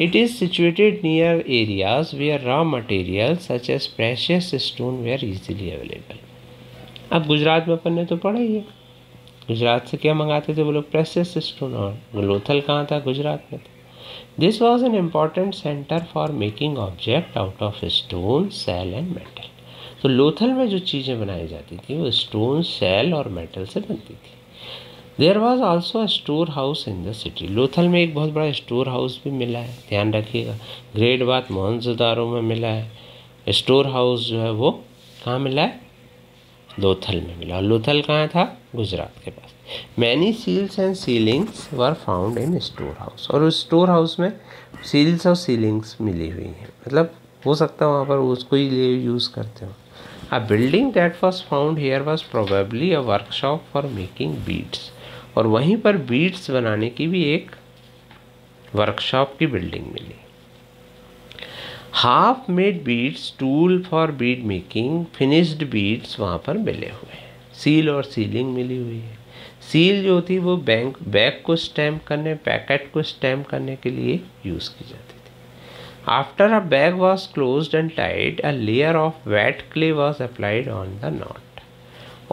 it is situated near areas are raw material such as precious stone were easily available अब गुजरात में अपन ने तो पढ़ा ही है गुजरात से क्या मंगाते थे वो लोग प्रेसियस स्टोन और लोथल कहाँ था गुजरात में था this was an important centre for making object out of stone shell and metal तो लोथल में जो चीज़ें बनाई जाती थी वो स्टोन सेल और मेटल से बनती थी there was also store house in the city Lothal में एक बहुत बड़ा स्टोर हाउस भी मिला है ध्यान रखिएगा ग्रेट बात मोहनजोदारों में मिला है स्टोर हाउस जो है वो कहाँ मिला है लोथल में मिला लोथल कहाँ था गुजरात के पास many seals and sealings were found in store house और उस स्टोर हाउस में सील्स और सीलिंग्स मिली हुई हैं मतलब हो सकता है वहाँ पर उसको ही ले यूज़ करते हो a building that was found here was probably a workshop for making beads और वहीं पर बीड्स बनाने की भी एक वर्कशॉप की बिल्डिंग मिली half made beads tool for bead making finished beads वहाँ पर मिले हुए हैं सील और सीलिंग मिली हुई है सील जो होती है वो बैंक बैग को स्टैम्प करने पैकेट को स्टैम्प करने के लिए यूज़ की जाती थी after a bag was close and tight a layer of wet clay was applied on the knot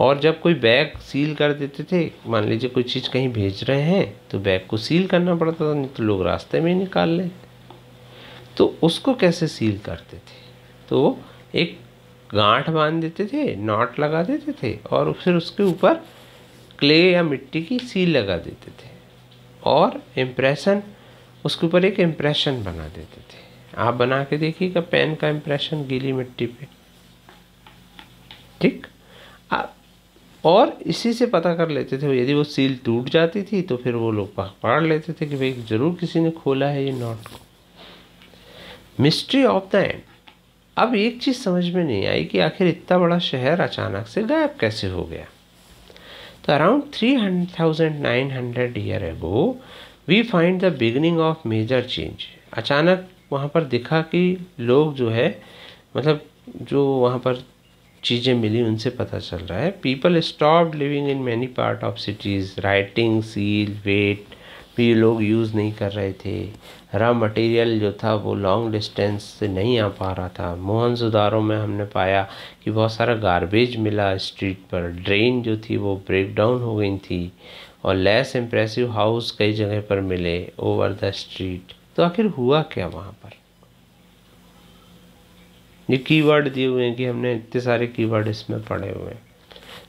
और जब कोई बैग सील कर देते थे मान लीजिए कोई चीज़ कहीं भेज रहे हैं तो बैग को सील करना पड़ता था नहीं तो लोग रास्ते में ही निकाल लें तो उसको कैसे सील करते थे तो एक गांठ बांध देते थे नॉट लगा देते थे और फिर उसके ऊपर क्ले या मिट्टी की सील लगा देते थे और इम्प्रेशन उसके ऊपर एक इम्प्रेशन बना देते थे आप बना के देखिएगा पेन का इम्प्रेशन गीली मिट्टी पे ठीक और इसी से पता कर लेते थे यदि वो सील टूट जाती थी तो फिर वो लोग पकड़ लेते थे कि भाई ज़रूर किसी ने खोला है ये नॉट को मिस्ट्री ऑफ द एंड अब एक चीज़ समझ में नहीं आई कि आखिर इतना बड़ा शहर अचानक से गायब कैसे हो गया तो around three thousand nine hundred year ago we find the beginning of major change अचानक वहाँ पर दिखा कि लोग जो है मतलब जो वहाँ पर चीज़ें मिली उनसे पता चल रहा है people stop living in many part of cities writing seal weight भी लोग यूज़ नहीं कर रहे थे रॉ मटेरियल जो था वो लॉन्ग डिस्टेंस से नहीं आ पा रहा था मोहन सुधारों में हमने पाया कि बहुत सारा गार्बेज मिला स्ट्रीट पर ड्रेन जो थी वो ब्रेक डाउन हो गई थी और लेस इम्प्रेसिव हाउस कई जगह पर मिले ओवर द स्ट्रीट तो आखिर हुआ क्या वहाँ पर ये कीवर्ड दिए हुए हैं कि हमने इतने सारे कीवर्ड इसमें पड़े हुए हैं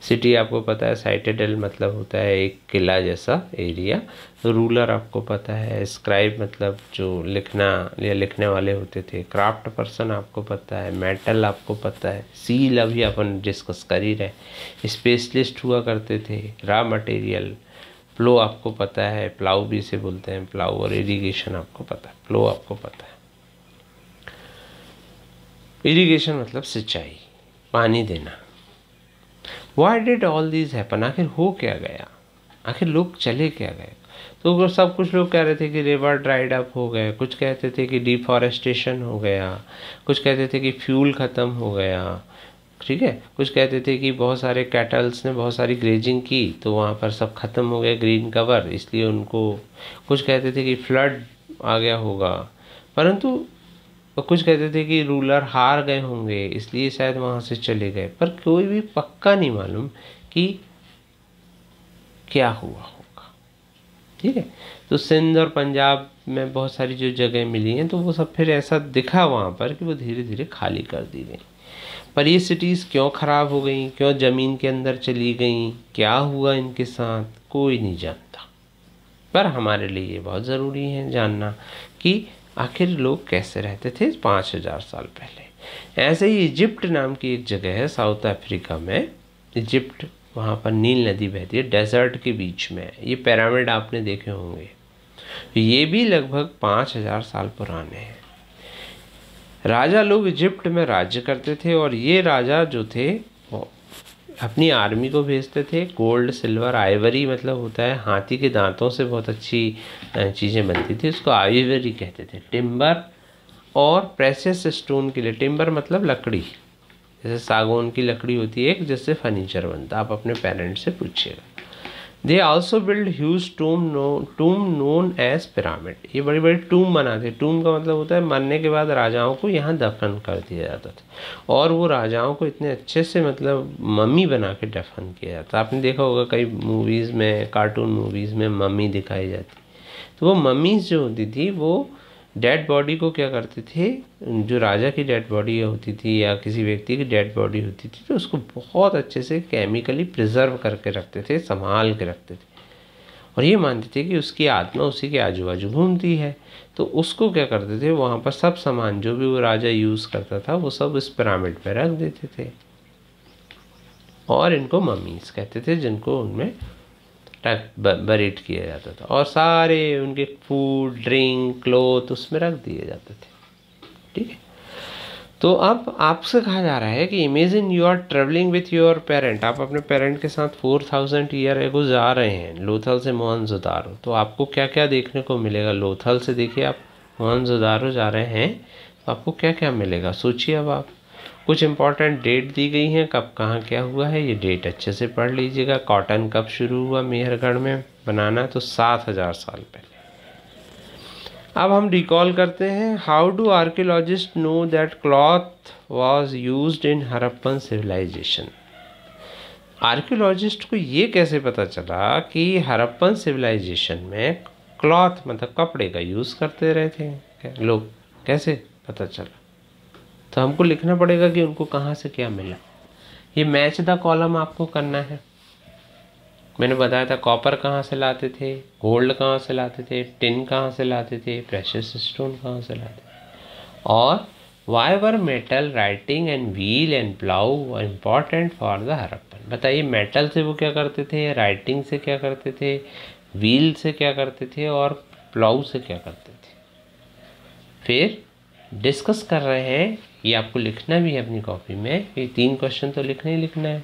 सिटी आपको पता है साइटेडल मतलब होता है एक किला जैसा एरिया रूलर आपको पता है स्क्राइब मतलब जो लिखना या लिखने वाले होते थे क्राफ्ट पर्सन आपको पता है मेटल आपको पता है सील अभी अपन डिस्कस कर ही रहे स्पेशलिस्ट हुआ करते थे रॉ मटेरियल प्लो आपको पता है प्लाउ भी इसे बोलते हैं प्लाउ और इरीगेशन आपको पता है प्लो आपको पता है इरीगेशन मतलब सिंचाई पानी देना why did all this happen आखिर हो क्या गया आखिर लोग चले क्या गए तो सब कुछ लोग कह रहे थे कि रिवर ड्राइड अप हो गए कुछ कहते थे कि डिफॉरेस्टेशन हो गया कुछ कहते थे कि फ्यूल ख़त्म हो गया ठीक है कुछ कहते थे कि बहुत सारे कैटल्स ने बहुत सारी ग्रेजिंग की तो वहाँ पर सब ख़त्म हो गया ग्रीन कवर इसलिए उनको कुछ कहते थे कि फ्लड आ गया होगा परंतु और कुछ कहते थे कि रूलर हार गए होंगे इसलिए शायद वहाँ से चले गए पर कोई भी पक्का नहीं मालूम कि क्या हुआ होगा ठीक है तो सिंध और पंजाब में बहुत सारी जो जगह मिली हैं तो वो सब फिर ऐसा दिखा वहाँ पर कि वो धीरे धीरे खाली कर दी गई पर ये सिटीज़ क्यों ख़राब हो गई क्यों ज़मीन के अंदर चली गई क्या हुआ इनके साथ कोई नहीं जानता पर हमारे लिए ये बहुत ज़रूरी है जानना कि आखिर लोग कैसे रहते थे पाँच हज़ार साल पहले ऐसे ही इजिप्ट नाम की एक जगह है साउथ अफ्रीका में इजिप्ट वहाँ पर नील नदी बहती है डेजर्ट के बीच में ये पैरामिड आपने देखे होंगे ये भी लगभग पाँच हज़ार साल पुराने हैं राजा लोग इजिप्ट में राज्य करते थे और ये राजा जो थे अपनी आर्मी को भेजते थे गोल्ड सिल्वर आइवरी मतलब होता है हाथी के दांतों से बहुत अच्छी चीज़ें बनती थी उसको आइवरी कहते थे टिम्बर और प्रेसियस स्टोन के लिए टिम्बर मतलब लकड़ी जैसे सागौन की लकड़ी होती है एक जिससे फर्नीचर बनता आप अपने पेरेंट्स से पूछिएगा they also build huge tomb no tomb known as pyramid ये बड़ी बड़ी टूम बनाते टूम का मतलब होता है मरने के बाद राजाओं को यहाँ दफन कर दिया जाता था और वो राजाओं को इतने अच्छे से मतलब मम्मी बना के दफन किया जाता आपने देखा होगा कई मूवीज़ में कार्टून मूवीज़ में मम्मी दिखाई जाती तो वो मम्मीज़ जो होती थी वो डेड बॉडी को क्या करते थे जो राजा की डेड बॉडी होती थी या किसी व्यक्ति की डेड बॉडी होती थी तो उसको बहुत अच्छे से केमिकली प्रिजर्व करके रखते थे संभाल के रखते थे और ये मानते थे कि उसकी आत्मा उसी के आजू बाजू घूमती है तो उसको क्या करते थे वहाँ पर सब सामान जो भी वो राजा यूज़ करता था वो सब इस पिरामिड पर रख देते थे और इनको ममीज़ कहते थे जिनको उनमें बरीट किया जाता था और सारे उनके फूड ड्रिंक क्लोथ उसमें रख दिए जाते थे ठीक है तो अब आपसे कहा जा रहा है कि imagine you are travelling with your parent आप अपने पेरेंट के साथ फोर थाउजेंड ईयर एगो जा रहे हैं लोथल से जुदारो तो आपको क्या क्या देखने को मिलेगा लोथल से देखिए आप जुदारो जा रहे हैं तो आपको क्या क्या मिलेगा सोचिए अब आप कुछ इंपॉर्टेंट डेट दी गई हैं कब कहाँ क्या हुआ है ये डेट अच्छे से पढ़ लीजिएगा कॉटन कब शुरू हुआ मेहरगढ़ में बनाना तो सात हज़ार साल पहले अब हम रिकॉल करते हैं how do archaeologist know that cloth was use in Harappan civilisation archaeologist को ये कैसे पता चला कि हरप्पन सिविलाइजेशन में क्लॉथ मतलब कपड़े का यूज़ करते रहते हैं लोग कैसे पता चला तो हमको लिखना पड़ेगा कि उनको कहाँ से क्या मिला ये मैच द कॉलम आपको करना है मैंने बताया था कॉपर कहाँ से लाते थे गोल्ड कहाँ से लाते थे टिन कहाँ से लाते थे प्रेशस स्टोन कहाँ से लाते थे और why were metal writing and wheel and plough important for the Harappan बताइए मेटल से वो क्या करते थे राइटिंग से क्या करते थे व्हील से क्या करते थे और प्लाउ से क्या करते थे फिर डिस्कस कर रहे हैं ये आपको लिखना भी है अपनी कॉपी में ये तीन क्वेश्चन तो लिखना ही लिखना है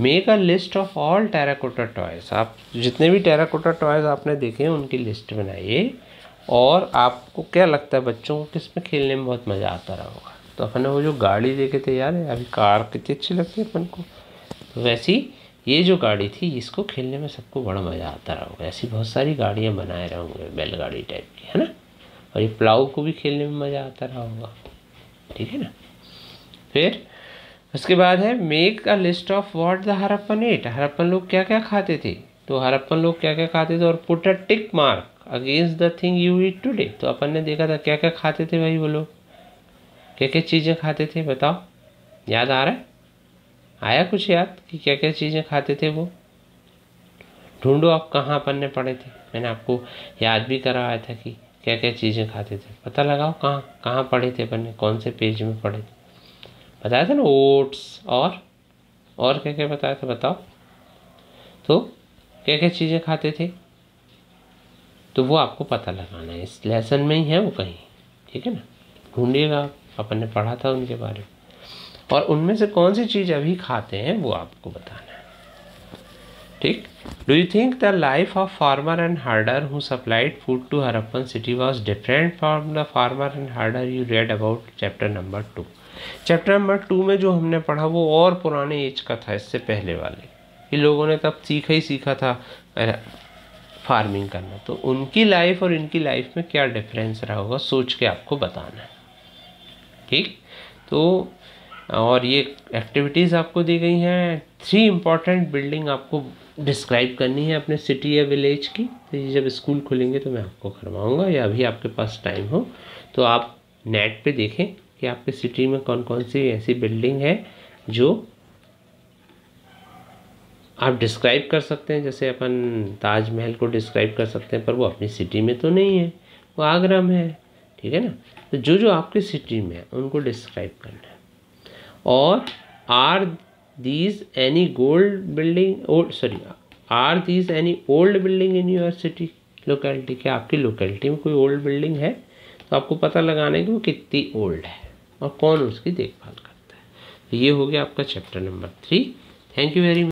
make a list of all terracotta toys आप जितने भी टेराकोटा टॉयज़ आपने देखे हैं उनकी लिस्ट बनाइए और आपको क्या लगता है बच्चों को किस में खेलने में बहुत मज़ा आता रहा होगा तो अपन वो जो गाड़ी देखे थे यार अभी कार कितनी अच्छी लगती है अपन को तो वैसी ये जो गाड़ी थी इसको खेलने में सबको बड़ा मज़ा आता रहा होगा ऐसी बहुत सारी गाड़ियाँ बनाए होंगे बैलगाड़ी टाइप की है ना और ये प्लाऊ को भी खेलने में मज़ा आता रहा होगा ठीक है ना फिर उसके बाद है make a list of what the Harappan ate Harappan लोग क्या क्या खाते थे तो हरप्पन लोग क्या क्या खाते थे और put a tick mark against the thing you eat today तो अपन ने देखा था क्या क्या खाते थे भाई वो लोग क्या क्या चीज़ें खाते थे बताओ याद आ रहा है आया कुछ याद कि क्या क्या चीज़ें खाते थे वो ढूंढो आप कहाँ अपन ने पढ़े थे मैंने आपको याद भी करवाया था कि क्या क्या चीज़ें खाते थे पता लगाओ कहाँ कहाँ पढ़े थे अपन ने कौन से पेज में पढ़े थे बताया था ना ओट्स और और क्या क्या बताया था बताओ तो क्या क्या चीज़ें खाते थे तो वो आपको पता लगाना है इस लेसन में ही है वो कहीं ठीक है ना ढूंढिएगा अपन ने पढ़ा था उनके बारे में और उनमें से कौन सी चीज़ अभी खाते हैं वो आपको बताना ठीक do you think the life of farmer and herder who supplied food to Harappan city was different from the farmer and herder you read about chapter number two chapter number two में जो हमने पढ़ा वो और पुराने एज का था इससे पहले वाले कि लोगों ने तब सीखा ही सीखा था फार्मिंग करना तो उनकी लाइफ और इनकी लाइफ में क्या डिफरेंस रहा होगा सोच के आपको बताना है ठीक तो और ये एक्टिविटीज़ आपको दी गई हैं थ्री इम्पॉर्टेंट बिल्डिंग आपको डिस्क्राइब करनी है अपने सिटी या विलेज की तो ये जब स्कूल खुलेंगे तो मैं आपको करवाऊँगा या अभी आपके पास टाइम हो तो आप नेट पे देखें कि आपके सिटी में कौन कौन सी ऐसी बिल्डिंग है जो आप डिस्क्राइब कर सकते हैं जैसे अपन ताजमहल को डिस्क्राइब कर सकते हैं पर वो अपनी सिटी में तो नहीं है वो आगरा में है ठीक है ना तो जो जो आपके सिटी में है उनको डिस्क्राइब करना है और are these any gold building old sorry are these any old building in your city locality क्या आपकी locality में कोई old building है तो आपको पता लगाना है कि वो कितनी old है और कौन उसकी देखभाल करता है ये हो गया आपका chapter number three thank you very much